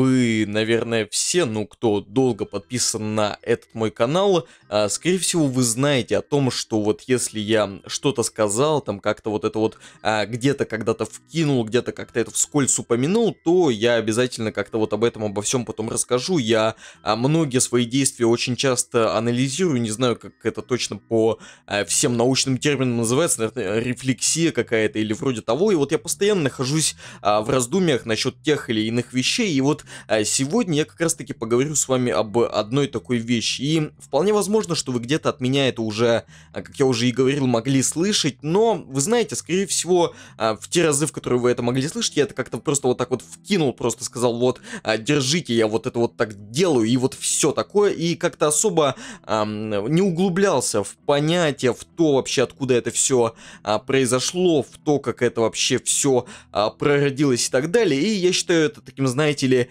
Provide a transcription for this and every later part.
вы, наверное, все, ну, кто долго подписан на этот мой канал, а, скорее всего, вы знаете о том, что вот если я что-то сказал, там как-то вот это вот а, где-то когда-то вкинул, где-то как-то это вскользь упомянул, то я обязательно как-то вот об этом, обо всем потом расскажу. Я а, многие свои действия очень часто анализирую, не знаю, как это точно по всем научным терминам называется, наверное, рефлексия какая-то или вроде того, и вот я постоянно нахожусь в раздумьях насчет тех или иных вещей, и вот Э, сегодня я как раз таки поговорю с вами об одной такой вещи. И вполне возможно, что вы где-то от меня это уже, э, как я уже и говорил, могли слышать, но вы знаете, скорее всего, э, в те разы, в которые вы это могли слышать, я это как-то просто вот так вот вкинул, просто сказал, вот, держите, я вот это вот так делаю, и вот все такое, и как-то особо не углублялся в понятие, в то вообще, откуда это все а, произошло, в то, как это вообще все а, прородилось и так далее. И я считаю это таким, знаете ли,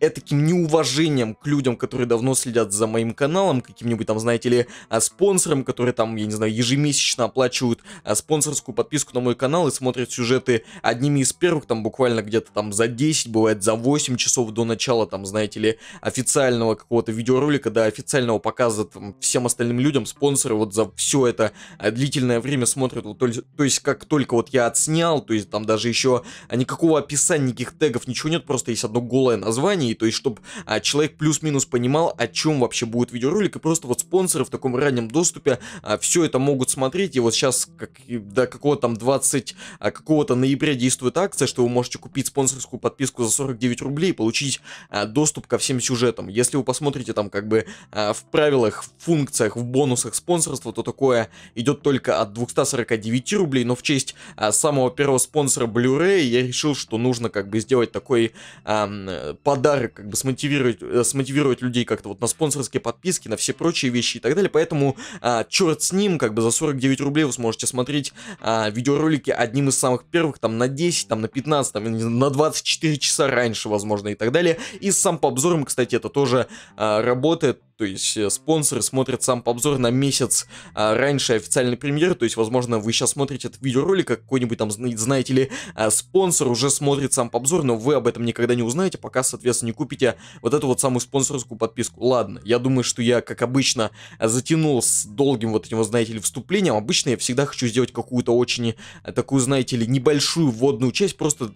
Э, таким неуважением к людям, которые давно следят за моим каналом, каким-нибудь там, знаете ли, э, спонсорам, которые там, я не знаю, ежемесячно оплачивают э, спонсорскую подписку на мой канал и смотрят сюжеты одними из первых, там буквально где-то там за 10, бывает за 8 часов до начала, там, знаете ли, официального какого-то видеоролика, до официального показа там, всем остальным людям, спонсоры вот за все это длительное время смотрят, вот, то, то есть как только вот я отснял, то есть там даже еще никакого описания, никаких тегов, ничего нет, просто есть одно голое название, компании, то есть чтобы а, человек плюс-минус понимал, о чем вообще будет видеоролик, и просто вот спонсоры в таком раннем доступе а, все это могут смотреть, и вот сейчас как, до какого там 20, а, какого-то ноября действует акция, что вы можете купить спонсорскую подписку за 49 рублей и получить а, доступ ко всем сюжетам. Если вы посмотрите там как бы а, в правилах, в функциях, в бонусах спонсорства, то такое идет только от 249 рублей, но в честь а, самого первого спонсора Blu-ray я решил, что нужно как бы сделать такой а, подарок пиар, как бы смотивировать, э, смотивировать людей как-то вот на спонсорские подписки, на все прочие вещи и так далее. Поэтому э, черт с ним, как бы за 49 рублей вы сможете смотреть э, видеоролики одним из самых первых, там на 10, там на 15, там на 24 часа раньше, возможно, и так далее. И сам по обзорам, кстати, это тоже э, работает то есть э, спонсоры смотрят сам обзор на месяц а, раньше официальной премьеры. То есть, возможно, вы сейчас смотрите этот видеоролик, а какой-нибудь там, знаете ли, а, спонсор уже смотрит сам обзор, но вы об этом никогда не узнаете, пока, соответственно, не купите вот эту вот самую спонсорскую подписку. Ладно, я думаю, что я, как обычно, затянул с долгим вот этим, знаете ли, вступлением. Обычно я всегда хочу сделать какую-то очень э, такую, знаете ли, небольшую вводную часть, просто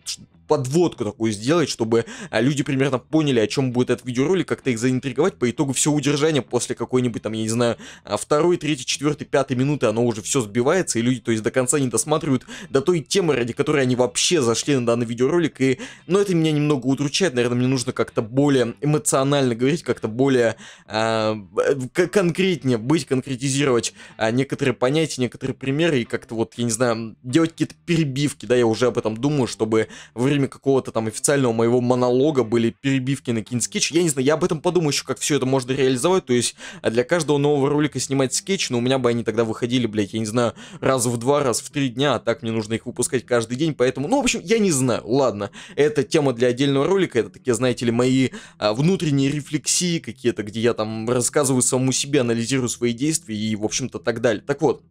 подводку такую сделать, чтобы э, люди примерно поняли, о чем будет этот видеоролик, как-то их заинтриговать, по итогу все удержание после какой-нибудь там, я не знаю, а, второй, третий, четвертый, пятой минуты, оно уже все сбивается, и люди, то есть, до конца не досматривают до той темы, ради которой они вообще зашли на данный видеоролик, и, ну, это меня немного удручает, наверное, мне нужно как-то более эмоционально говорить, как-то более а, э, конкретнее быть, конкретизировать э, некоторые понятия, некоторые примеры, и как-то вот, я не знаю, делать какие-то перебивки, да, я уже об этом думаю, чтобы время время какого-то там официального моего монолога были перебивки на кинскетч. Я не знаю, я об этом подумаю еще, как все это можно реализовать. То есть а, для каждого нового ролика снимать скетч, но у меня бы они тогда выходили, блядь, я не знаю, раз в два, раз в три дня, а так мне нужно их выпускать каждый день. Поэтому, ну, в общем, я не знаю. Ладно, это тема для отдельного ролика. Это такие, знаете ли, мои а, внутренние рефлексии какие-то, где я там рассказываю самому себе, анализирую свои действия и, в общем-то, так далее. Так вот,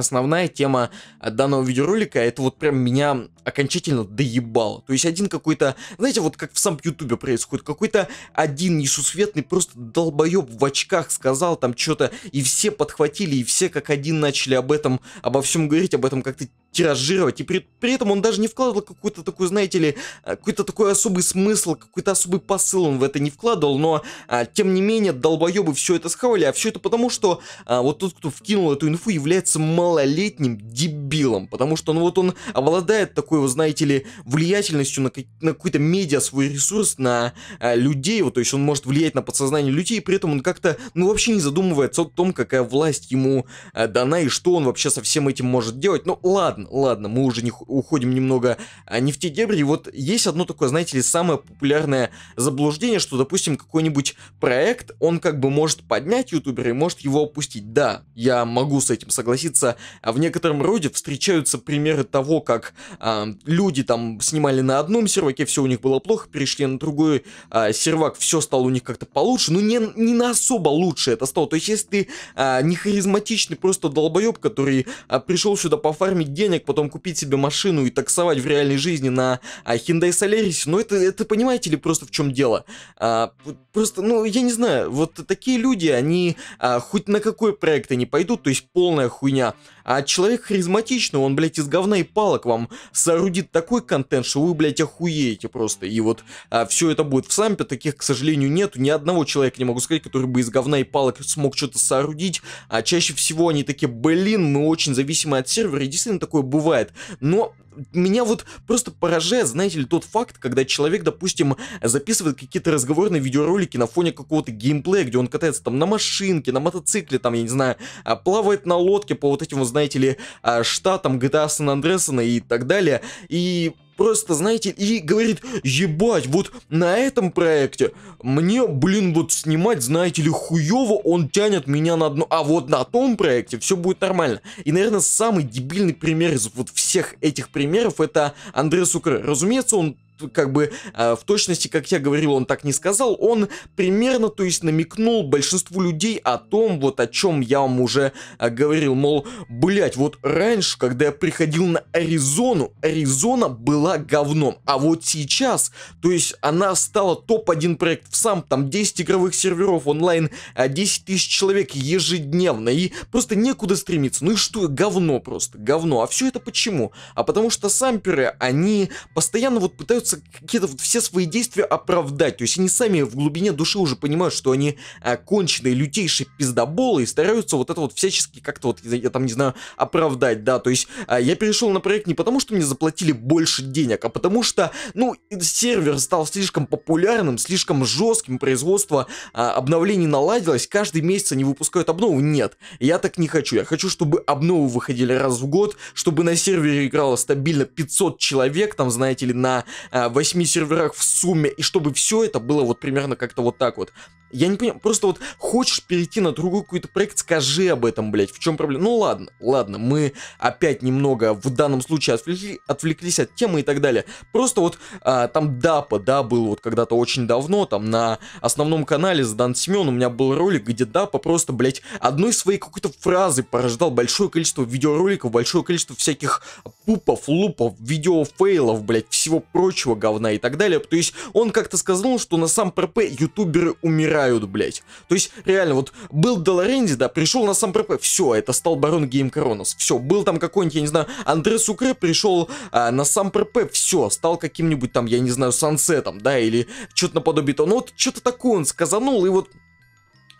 основная тема э, данного видеоролика, это вот прям меня окончательно доебало. То есть один какой-то, знаете, вот как в сам ютубе происходит, какой-то один несусветный просто долбоеб в очках сказал там что-то, и все подхватили, и все как один начали об этом, обо всем говорить, об этом как-то тиражировать. И при, при этом он даже не вкладывал какой то такой знаете ли, э, какой-то такой особый смысл, какой-то особый посыл он в это не вкладывал, но а, тем не менее долбоебы все это схавали, а все это потому, что а, вот тот, кто вкинул эту инфу, является малолетним дебилом, потому что, ну вот он обладает такой, вы знаете ли, влиятельностью на, на какой-то медиа свой ресурс, на а, людей, вот, то есть он может влиять на подсознание людей, и при этом он как-то, ну вообще не задумывается о том, какая власть ему а, дана и что он вообще со всем этим может делать. Ну ладно, ладно, ладно, мы уже не уходим немного а, не в те дебри. Вот есть одно такое, знаете ли, самое популярное заблуждение, что, допустим, какой-нибудь проект, он как бы может поднять ютубера и может его опустить. Да, я могу с этим согласиться. А в некотором роде встречаются примеры того, как а, люди там снимали на одном серваке, все у них было плохо, перешли на другой а, сервак, все стало у них как-то получше. но не, не на особо лучше это стало. То есть, если ты а, не харизматичный просто долбоеб, который а, пришел сюда пофармить деньги денег, потом купить себе машину и таксовать в реальной жизни на а, Hyundai Solaris, ну это, это понимаете ли просто в чем дело? А, просто, ну я не знаю, вот такие люди, они а, хоть на какой проект они пойдут, то есть полная хуйня. А человек харизматичный, он, блядь, из говна и палок вам соорудит такой контент, что вы, блядь, охуеете просто. И вот а, все это будет в сампе, таких, к сожалению, нету. Ни одного человека не могу сказать, который бы из говна и палок смог что-то соорудить. А чаще всего они такие, блин, мы очень зависимы от сервера. И действительно такое бывает. Но меня вот просто поражает, знаете ли, тот факт, когда человек, допустим, записывает какие-то разговорные видеоролики на фоне какого-то геймплея, где он катается там на машинке, на мотоцикле, там, я не знаю, а, плавает на лодке по вот этим, вот, знаете ли, а, штатам GTA San Andreas и так далее, и просто, знаете, и говорит, ебать, вот на этом проекте мне, блин, вот снимать, знаете ли, хуево, он тянет меня на дно, а вот на том проекте все будет нормально. И, наверное, самый дебильный пример из вот всех этих примеров это Андрей Сукр. Разумеется, он как бы э, в точности, как я говорил, он так не сказал, он примерно, то есть намекнул большинству людей о том, вот о чем я вам уже э, говорил, мол, блять, вот раньше, когда я приходил на Аризону, Аризона была говном, а вот сейчас, то есть она стала топ-1 проект в сам, там 10 игровых серверов онлайн, 10 э, тысяч человек ежедневно, и просто некуда стремиться, ну и что, говно просто, говно, а все это почему? А потому что самперы, они постоянно вот пытаются пытаются какие-то вот все свои действия оправдать. То есть они сами в глубине души уже понимают, что они а, конченые, лютейшие пиздоболы и стараются вот это вот всячески как-то вот, я там не знаю, оправдать, да. То есть а, я перешел на проект не потому, что мне заплатили больше денег, а потому что, ну, сервер стал слишком популярным, слишком жестким, производство а, обновлений наладилось, каждый месяц они выпускают обнову. Нет, я так не хочу. Я хочу, чтобы обновы выходили раз в год, чтобы на сервере играло стабильно 500 человек, там, знаете ли, на а, 8 э, серверах в сумме, и чтобы все это было вот примерно как-то вот так вот. Я не понимаю, просто вот хочешь перейти на другой какой-то проект, скажи об этом, блядь, в чем проблема? Ну ладно, ладно, мы опять немного в данном случае отвлекли, отвлеклись от темы и так далее. Просто вот а, там Дапа, да, был вот когда-то очень давно, там на основном канале с Дан Семен у меня был ролик, где Дапа просто, блядь, одной своей какой-то фразы порождал большое количество видеороликов, большое количество всяких пупов, лупов, видеофейлов, блядь, всего прочего говна и так далее. То есть он как-то сказал, что на сам ПРП ютуберы умирают умирают, блядь. То есть, реально, вот был Долоренди, да, пришел на сам ПП, все, это стал барон Гейм Коронос. Все, был там какой-нибудь, я не знаю, Андре Сукре пришел а, на сам ПП, все, стал каким-нибудь там, я не знаю, Сансетом, да, или что-то наподобие того. Ну вот что-то такое он сказанул, и вот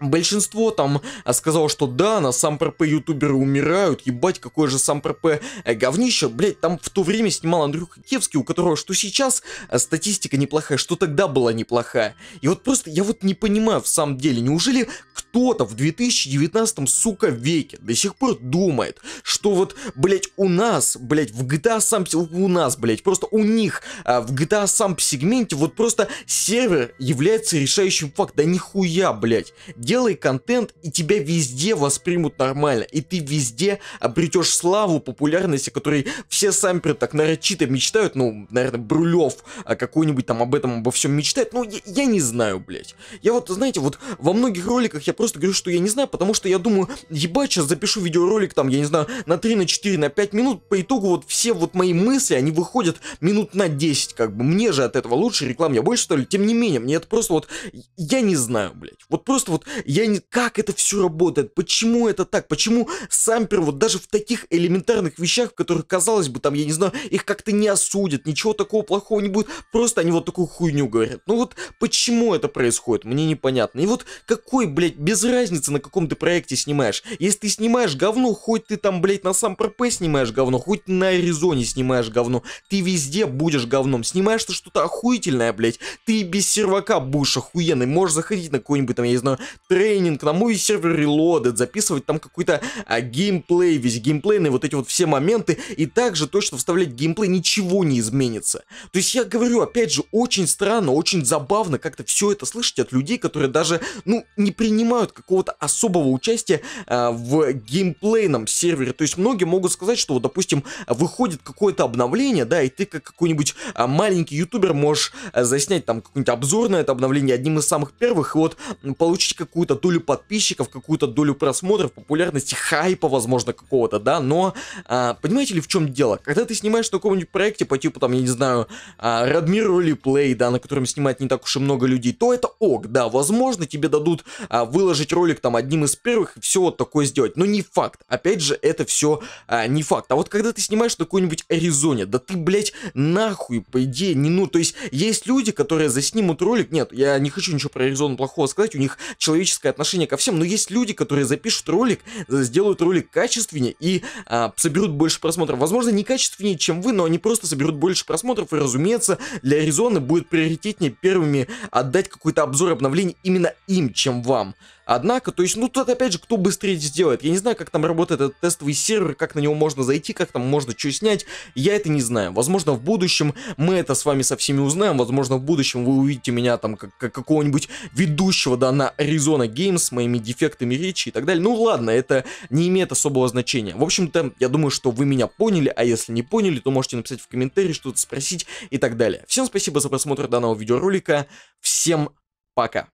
Большинство там а, сказало, что да, на сам ПРП ютуберы умирают, ебать, какое же сам ПРП э, говнище, блять, там в то время снимал Андрюха Кевский, у которого что сейчас э, статистика неплохая, что тогда была неплохая. И вот просто я вот не понимаю в самом деле, неужели кто-то в 2019, сука, веке до сих пор думает, что вот, блять, у нас, блять, в GTA сам, у нас, блять, просто у них а, в GTA сам сегменте вот просто сервер является решающим фактом. Да нихуя, блять. Делай контент, и тебя везде воспримут нормально, и ты везде обретешь славу, популярность, о которой все сами так нарочито мечтают, ну, наверное, Брулев а, какой-нибудь там об этом, обо всем мечтает, ну, я, я не знаю, блять. Я вот, знаете, вот во многих роликах я я просто говорю, что я не знаю, потому что я думаю, ебать, сейчас запишу видеоролик там, я не знаю, на 3, на 4, на 5 минут, по итогу вот все вот мои мысли, они выходят минут на 10, как бы, мне же от этого лучше, реклам я больше, что ли, тем не менее, мне это просто вот, я не знаю, блядь, вот просто вот, я не, как это все работает, почему это так, почему сампер вот даже в таких элементарных вещах, в которых, казалось бы, там, я не знаю, их как-то не осудят, ничего такого плохого не будет, просто они вот такую хуйню говорят, ну вот, почему это происходит, мне непонятно, и вот какой, блядь, без разницы, на каком ты проекте снимаешь. Если ты снимаешь говно, хоть ты там, блядь, на сам ПРП снимаешь говно, хоть на Аризоне снимаешь говно, ты везде будешь говном. Снимаешь ты что-то охуительное, блядь, ты без сервака будешь охуенный. Можешь заходить на какой-нибудь, там, я не знаю, тренинг, на мой сервер Reloaded, записывать там какой-то а, геймплей, весь геймплейный, вот эти вот все моменты, и также точно вставлять геймплей, ничего не изменится. То есть я говорю, опять же, очень странно, очень забавно как-то все это слышать от людей, которые даже, ну, не принимают принимают какого-то особого участия э, в геймплейном сервере. То есть многие могут сказать, что, вот, допустим, выходит какое-то обновление, да, и ты как какой-нибудь э, маленький ютубер можешь э, заснять там какой-нибудь обзор на это обновление одним из самых первых, и вот получить какую-то долю подписчиков, какую-то долю просмотров, популярности, хайпа, возможно, какого-то, да, но э, понимаете ли, в чем дело? Когда ты снимаешь на каком-нибудь проекте по типу, там, я не знаю, э, Radmir Roleplay, да, на котором снимает не так уж и много людей, то это ок, да, возможно, тебе дадут а, выложить ролик там одним из первых все вот такое сделать. Но не факт. Опять же, это все а, не факт. А вот когда ты снимаешь на какой-нибудь Аризоне, да ты, блядь, нахуй, по идее, не ну. То есть, есть люди, которые заснимут ролик. Нет, я не хочу ничего про Аризону плохого сказать, у них человеческое отношение ко всем. Но есть люди, которые запишут ролик, э, сделают ролик качественнее и а, соберут больше просмотров. Возможно, не качественнее, чем вы, но они просто соберут больше просмотров. И, разумеется, для Аризоны будет приоритетнее первыми отдать какой-то обзор обновлений именно им, чем вам. Однако, то есть, ну тут опять же, кто быстрее сделает. Я не знаю, как там работает этот тестовый сервер, как на него можно зайти, как там можно что снять. Я это не знаю. Возможно, в будущем мы это с вами со всеми узнаем. Возможно, в будущем вы увидите меня там как, как какого-нибудь ведущего, да, на Arizona Games с моими дефектами речи и так далее. Ну ладно, это не имеет особого значения. В общем-то, я думаю, что вы меня поняли, а если не поняли, то можете написать в комментарии, что-то спросить и так далее. Всем спасибо за просмотр данного видеоролика. Всем пока.